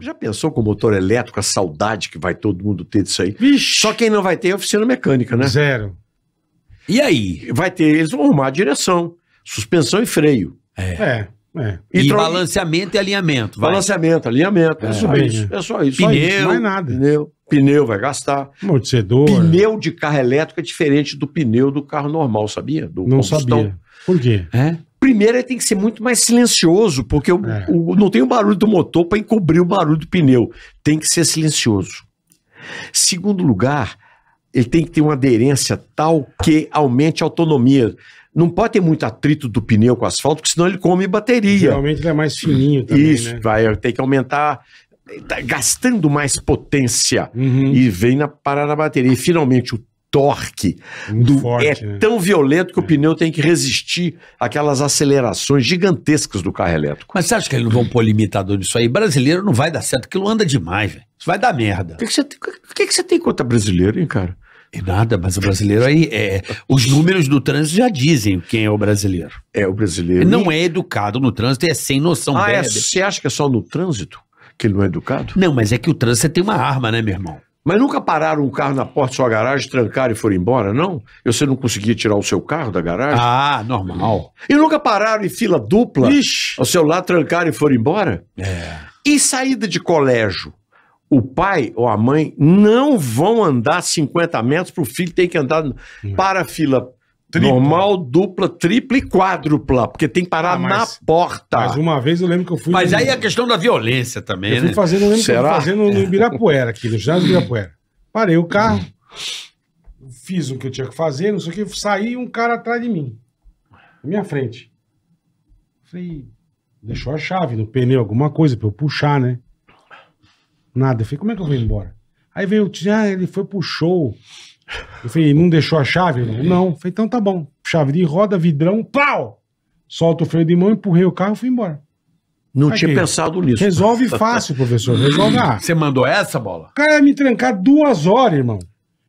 Já pensou com o motor elétrico, a saudade que vai todo mundo ter disso aí? Vixe. Só quem não vai ter é oficina mecânica, né? Zero. E aí? Vai ter, eles vão arrumar a direção, suspensão e freio. É. é, é. E, e tro... balanceamento e alinhamento. Vai. Balanceamento, alinhamento. É, é só isso. É só isso. Pneu. Só isso, nada. Pneu. Pneu vai gastar. Amortecedor. Pneu de carro elétrico é diferente do pneu do carro normal, sabia? Do não combustão. sabia. Por quê? É? Primeiro, ele tem que ser muito mais silencioso, porque é. o, não tem o barulho do motor para encobrir o barulho do pneu. Tem que ser silencioso. Segundo lugar, ele tem que ter uma aderência tal que aumente a autonomia. Não pode ter muito atrito do pneu com o asfalto, porque senão ele come bateria. Geralmente ele é mais fininho também. Isso, né? vai ter que aumentar tá gastando mais potência uhum. e vem na, parar na bateria. E finalmente o torque do forte, é né? tão violento que o é. pneu tem que resistir aquelas acelerações gigantescas do carro elétrico. Mas você acha que eles não vão pôr limitador nisso aí? Brasileiro não vai dar certo, aquilo anda demais, velho. Isso vai dar merda. O que, que, você tem, que, que você tem contra brasileiro, hein, cara? E nada, mas o brasileiro aí é. Os números do trânsito já dizem quem é o brasileiro. É o brasileiro. não é educado no trânsito, é sem noção. Ah, é, você acha que é só no trânsito que ele não é educado? Não, mas é que o trânsito você tem uma arma, né, meu irmão? Mas nunca pararam o carro na porta da sua garagem, trancaram e foram embora, não? E você não conseguia tirar o seu carro da garagem? Ah, normal. E nunca pararam em fila dupla, Ixi. ao seu lado, trancaram e foram embora? É. E saída de colégio? O pai ou a mãe não vão andar 50 metros para o filho ter que andar. Para a fila Normal, dupla, tripla e quádrupla, porque tem que parar ah, mas, na porta. Mas uma vez eu lembro que eu fui. Mas no... aí é a questão da violência também, eu fui né? Fazendo, eu lembro Será? que eu fui fazendo no Ibirapuera, aqui, no ginásio Ibirapuera. Parei o carro, fiz o que eu tinha que fazer, não sei o que, saí um cara atrás de mim, na minha frente. Falei, deixou a chave no pneu, alguma coisa pra eu puxar, né? Nada. Eu falei, como é que eu vou embora? Aí veio o tia ah, ele foi pro show. Eu falei, não deixou a chave? Não. não. falei, então tá bom. Chave de roda, vidrão, pau! Solta o freio de mão, empurrei o carro e fui embora. Não tinha pensado nisso. Resolve fácil, professor. Resolve. Ah, Você mandou essa bola? O cara ia me trancar duas horas, irmão.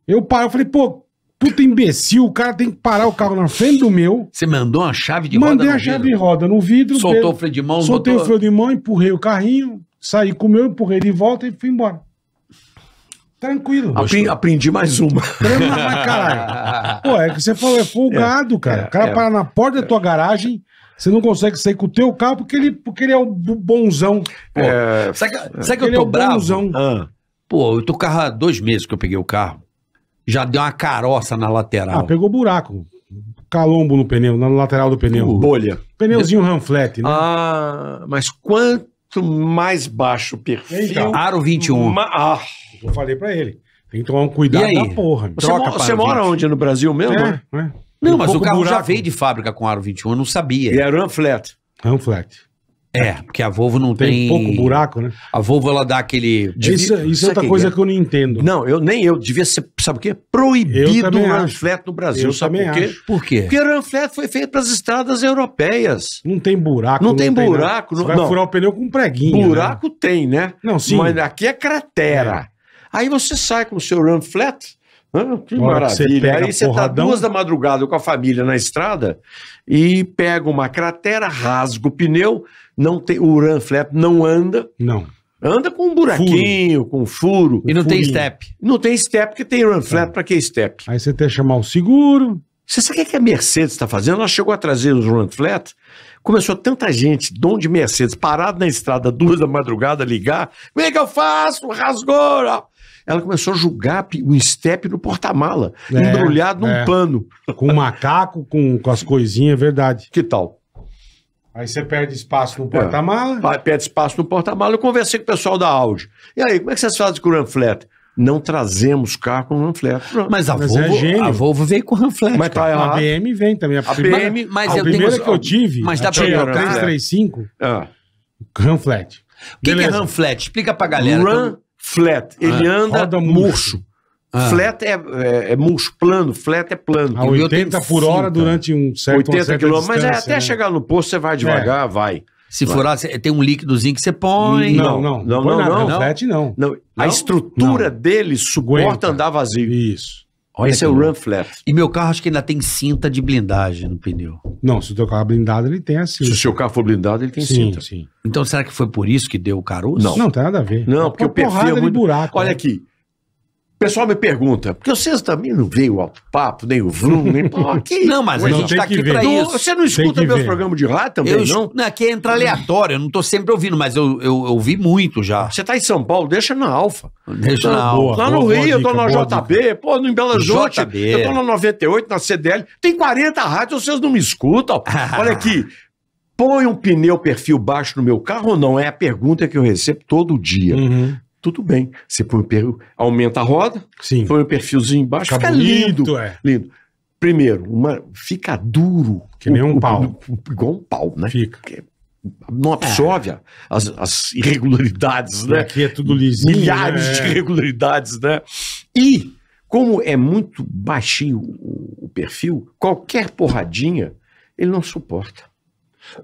Eu paro, eu falei, pô, puta imbecil, o cara tem que parar o carro na frente do meu. Você mandou uma chave de Mandei roda? Mandei a chave vidro. de roda no vidro. Soltou dele. o freio de mão, Soltei botou... o freio de mão, empurrei o carrinho, saí com o meu, empurrei de volta e fui embora. Tranquilo. Apre aprendi mais uma. Tranquilo, caralho. Pô, é que você falou, é folgado, é, cara. É, o cara é, para na porta da tua garagem, você não consegue sair com o teu carro porque ele, porque ele é o bonzão. Pô, é, será que, que eu é tô é bravo? Bonzão. Ah. Pô, eu tô carro há dois meses que eu peguei o carro. Já deu uma caroça na lateral. Ah, pegou buraco. Calombo no pneu, na lateral do pneu. Uh, bolha. Pneuzinho ramflet, né? Ah, mas quanto mais baixo o perfil... Aro 21. ah. Eu falei pra ele. Tem que tomar um cuidado E aí? da porra. Você, Troca mo- você mora onde? No Brasil mesmo? né? É, Não, mas o carro já veio de fábrica com aro 21, eu não sabia. E era um flat. É um flat. É, porque a Volvo não Tem, tem. pouco buraco, né? A Volvo ela dá aquele. Isso, isso é outra é? coisa que eu não entendo. Não, eu nem eu. Devia ser, sabe o quê? Proibido o acho. no Brasil. Eu sabe também por quê? acho. Por quê? Porque o flat foi feito para as estradas europeias. Não tem buraco. Não tem buraco, Você não- vai furar o pneu com um preguinho. né? Buraco tem, né? Não, sim. Mas aqui é cratera. É. Aí você sai com o seu run flat, né? que maravilha. Você Aí você está duas da madrugada com a família na estrada e pega uma cratera, rasga o pneu, não tem, o run flap não anda. Não. Anda com um buraquinho, furo. com um furo. E não furinho. tem step. Não tem step, porque tem run flap, é. para que step? Aí você tem que chamar o seguro. Você sabe o que é a Mercedes está fazendo? Ela chegou a trazer os run flat, começou tanta gente, dono de Mercedes, parado na estrada duas da madrugada, ligar. o que eu faço? Rasgou! ela começou a julgar o estepe no porta-mala, é, embrulhado num é. pano. Com o macaco, com, com as coisinhas, é verdade. Que tal? Aí você perde espaço no é. porta-mala? É, perde espaço no porta-mala. Eu conversei com o pessoal da Audi. E aí, como é que vocês fazem com o Ramflat? Não trazemos carro com Ramflat. Mas a mas é Volvo, é a Volvo veio com Ramflat. Mas tá a BM vem também. A, a primeira, BM, mas a eu primeira tenho... que eu tive, mas dá pra eu 335, ah. Ramflat. O que, que, é Ramflat? Explica pra galera. Ram Flat. Ele ah, anda murcho. Ah. Flat é, é, é murcho, plano, flat é plano. A 80 por hora cinta. durante um certo 80 quilômetros, mas é, até né? chegar no posto você vai é. devagar, é. vai. Se vai. furar, assim, tem um líquidozinho que você põe. Não, não, não, não, não, não, não, Flat, não. não. A estrutura dele suporta Aguenta. andar vazio. Isso. Olha Esse é o run flat. E meu carro acho que ainda tem cinta de blindagem no pneu. Não, se o teu carro é blindado, ele tem a cinta. Se o seu carro for blindado, ele tem sim, cinta. Sim. Então será que foi por isso que deu o caroço? Não, não tem nada a ver. Não, é porque o perfil é muito... buraco. Olha né? aqui, pessoal me pergunta, porque vocês também não veem o alto papo, nem o Vroom, nem. que... Não, mas a gente tá aqui ver. pra então, isso. Você não escuta meus ver. programas de lá também, eu, não? Não, aqui é entra aleatório, eu não tô sempre ouvindo, mas eu, eu ouvi muito já. Você tá em São Paulo, deixa na Alfa. Deixa tá na Alfa. Lá no boa, Rio, boa eu tô na JB, dica. pô, no em Belo Horizonte, eu tô na 98, na CDL. Tem 40 rádios, vocês não me escutam. Olha aqui. Põe um pneu perfil baixo no meu carro ou não? É a pergunta que eu recebo todo dia. Uhum tudo bem. Você põe aumenta a roda, Sim. põe um perfilzinho embaixo, fica, fica lindo, é. lindo. Primeiro, uma, fica duro. Que nem um o, pau. O, igual um pau, né? Fica. Porque não absorve é. as, as, irregularidades, né? Aqui é tudo lisinho. Milhares né? de irregularidades, né? E, como é muito baixinho o, o perfil, qualquer porradinha ele não suporta.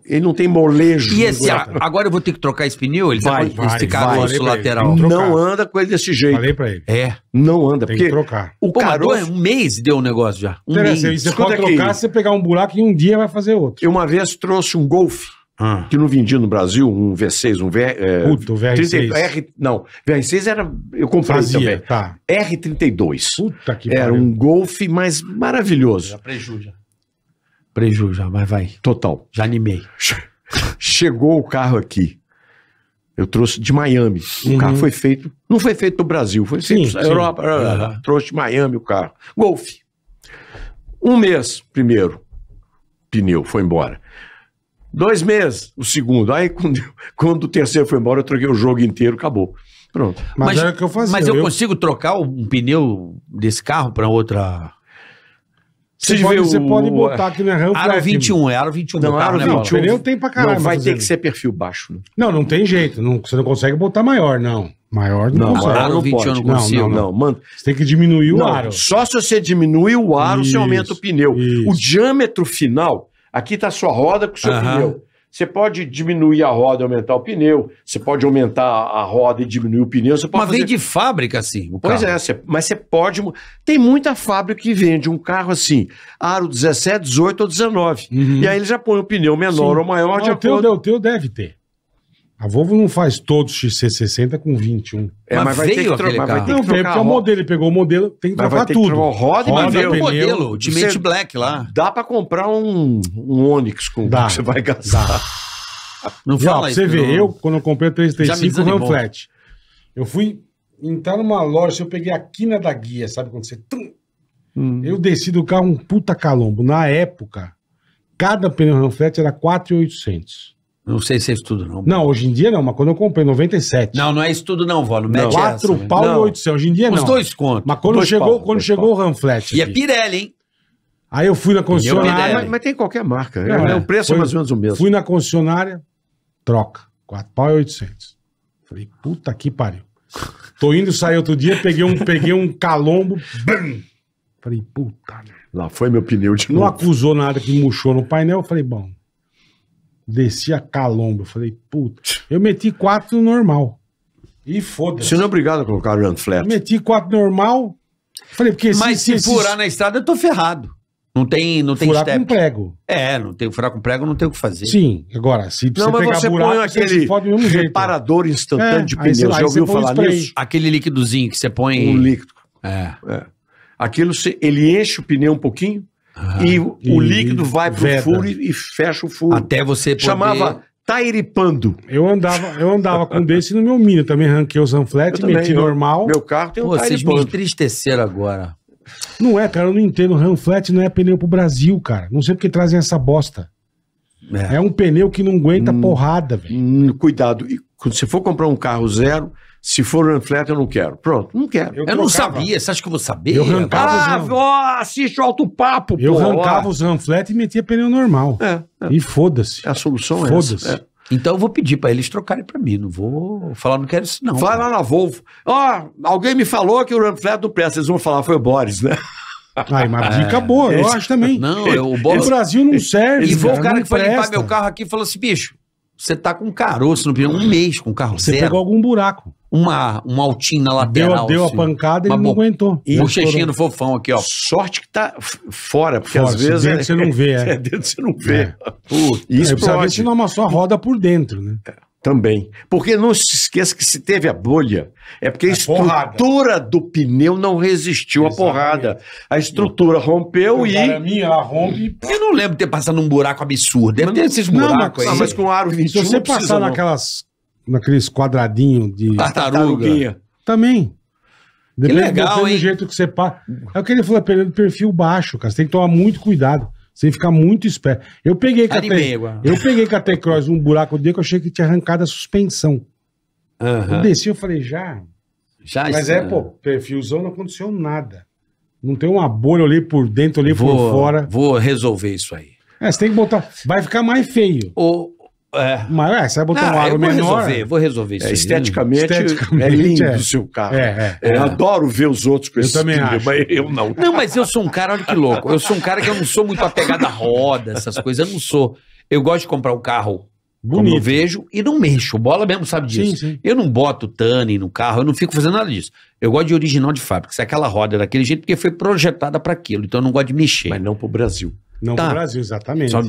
Ele não tem molejo. E esse, agora eu vou ter que trocar esse pneu? Ele tá vai, vai esticar o osso lateral. Ele, não anda com ele desse jeito. Falei pra ele. É. Não anda. Tem porque que trocar. O Pô, caroço... um mês deu o um negócio já. Um mês. Você pode trocar, aqui. você pegar um buraco e um dia vai fazer outro. Eu uma vez trouxe um Golf. Ah. Que não vendia no Brasil, um V6, um V. É, Puta, o VR6. 30, R, não, VR6 era. Eu comprei Fazia, também. Tá. R32. Puta que Era pariu. um Golf, mas maravilhoso. Já prejuja. Prejuízo já, mas vai. Total. Já animei. Chegou o carro aqui. Eu trouxe de Miami. O uhum. carro foi feito. Não foi feito no Brasil, foi sim, feito na Europa. Uhum. Trouxe de Miami o carro. Golf. Um mês, primeiro. Pneu, foi embora. Dois meses, o segundo. Aí, quando, quando o terceiro foi embora, eu troquei o jogo inteiro, acabou. Pronto. Mas, mas é o que eu fazia. Mas eu, eu... consigo trocar um pneu desse carro para outra. Você, pode, você pode botar aqui na RAM. Aro 21, né, é Aro 21. Não, tá, Aro 21. Né, pneu tem pra caramba, Não, vai ter que assim, ser perfil baixo. Né? Não, não tem jeito. Não, você não consegue botar maior, não. Maior não, não consegue. Aro 21 não consigo. Não, não, não. Mano, você tem que diminuir o aro. Só se você diminui o aro, isso, você aumenta o pneu. Isso. O diâmetro final, aqui tá a sua roda com o seu uh -huh. pneu. Você pode diminuir a roda e aumentar o pneu, você pode aumentar a roda e diminuir o pneu. Você pode mas fazer... vem de fábrica assim. pois carro. é, mas você pode. Tem muita fábrica que vende um carro assim, aro 17, 18 ou 19. Uhum. E aí ele já põe um pneu menor Sim. ou maior. Não, de o, acordo... teu, o teu deve ter. A Volvo não faz todos XC60 com 21. É, mas, mas vai ter que trocar. Mas não, que trocar porque o modelo, ele pegou o modelo, tem que mas trocar tudo. Que trocar roda, roda é pneu. o modelo, o Ultimate Black lá. Dá pra comprar um, um Onix com dá, que você vai gastar. Dá. Não fala isso. Você vê, não... eu, quando eu comprei o 335, o RAM flat, eu fui entrar numa loja, eu peguei a quina da guia, sabe quando você... Hum. Eu desci do carro um puta calombo. Na época, cada pneu RAM era 4,800. Não sei se é estudo, não. Não, hoje em dia não, mas quando eu comprei, 97. Não, não é estudo, não, vó. Não mete Quatro essa, né? pau e 800. Hoje em dia não. Os dois contos. Mas quando Dois chegou, pau, quando chegou o Ramflet. E é Pirelli, hein? Aí eu fui na concessionária. mas, mas tem qualquer marca. Né? É, É, o preço é mais ou menos o mesmo. Fui na concessionária, troca. 4 pau e 800. Falei, puta que pariu. Tô indo, sair outro dia, peguei um, peguei um calombo. Falei, puta. Lá foi meu pneu de novo. Não acusou nada que murchou no painel. Falei, bom, Descia calombo. Eu falei, puta. Eu meti quatro normal. E foda-se. Você não é obrigado a colocar run flat. Meti quatro normal. Falei, porque se, Mas se, se, se furar se... na estrada, eu tô ferrado. Não tem, não tem furar step. com prego. É, não tem furar com prego, não tem o que fazer. Sim, agora, se não, você pegar você põe aquele é, você reparador instantâneo é, de pneus. Lá, Já ouviu falar nisso? Aquele líquidozinho que você põe. Um líquido. É. é. Aquilo, ele enche o pneu um pouquinho, ah, e, o líquido vai pro veda. furo e, e, fecha o furo. Até você poder... Chamava tairipando. Eu andava, eu andava com desse no meu Mini, também ranquei os Zanflat, meti eu, normal. Meu carro tem um Pô, Vocês me entristeceram agora. Não é, cara, eu não entendo. Ranflat não é pneu pro Brasil, cara. Não sei porque trazem essa bosta. É, é um pneu que não aguenta hum, porrada, velho. Hum, cuidado. E, se for comprar um carro zero, se for o Flat, eu não quero. Pronto, não quero. Eu, eu não sabia. Você acha que eu vou saber? Eu rancava os... Ah, assiste o Alto Papo, Eu arrancava ó. os Ranflat e metia pneu normal. É, é. E foda-se. A solução foda é essa. É. Então eu vou pedir para eles trocarem para mim. Não vou falar, não quero isso não. Vai lá na Volvo. Ó, oh, alguém me falou que o Ranflat não presta. Eles vão falar, foi o Boris, né? Ai, ah, é mas é. dica é. boa, eu acho também. Não, eu, o Boris... O Brasil não serve, E foi o cara que foi limpar meu carro aqui e falou assim, bicho, você tá com caroço no pneu, um mês com o carro Você zero. pegou algum buraco uma, uma altinha lateral. Deu, deu assim. a pancada e ele não aguentou. E bochechinha do fofão aqui, ó. Sorte que tá fora, porque às vezes. Dentro é você não vê, é. é dentro você não vê. É. Uh, é, e se não amassou a roda por dentro, né? É. Também. Porque não se esqueça que se teve a bolha, é porque a, a estrutura porrada. do pneu não resistiu à porrada. A estrutura rompeu e. Para é mim, ela rompe. Eu não lembro de ter passado num buraco absurdo. Deve não, ter esses buracos não, mas, aí. mas com aro 21. Se você passar naquelas naqueles quadradinhos de. Tartaruga. Também. Depende, que legal, hein? jeito que você É o que ele falou, é perfil baixo, cara. Você tem que tomar muito cuidado. Você tem que ficar muito esperto. Eu peguei com a, te... Tá eu peguei com a T-Cross um buraco dele que eu achei que tinha arrancado a suspensão. Uhum. Eu desci, eu falei, já. Já Mas está... É, é, pô, perfilzão não aconteceu nada. Não tem uma bolha, eu olhei por dentro, olhei vou, por fora. Vou resolver isso aí. É, você tem que botar. Vai ficar mais feio. Ou. É. Mas é, você vai botar ah, um aro vou menor. Resolver, vou resolver isso. É, esteticamente, esteticamente, é lindo é. o seu carro. É, é, é. Adoro ver os outros com eu esse também acho. mas eu não. Não, mas eu sou um cara, olha que louco. Eu sou um cara que eu não sou muito apegado a roda, essas coisas. Eu não sou. Eu gosto de comprar um carro Bonito. Como eu vejo e não mexo. O Bola mesmo sabe disso. Sim, sim. Eu não boto tanning no carro, eu não fico fazendo nada disso. Eu gosto de original de fábrica. Se é aquela roda daquele jeito, porque foi projetada para aquilo. Então eu não gosto de mexer. Mas não pro Brasil. Não tá. pro Brasil, exatamente. Só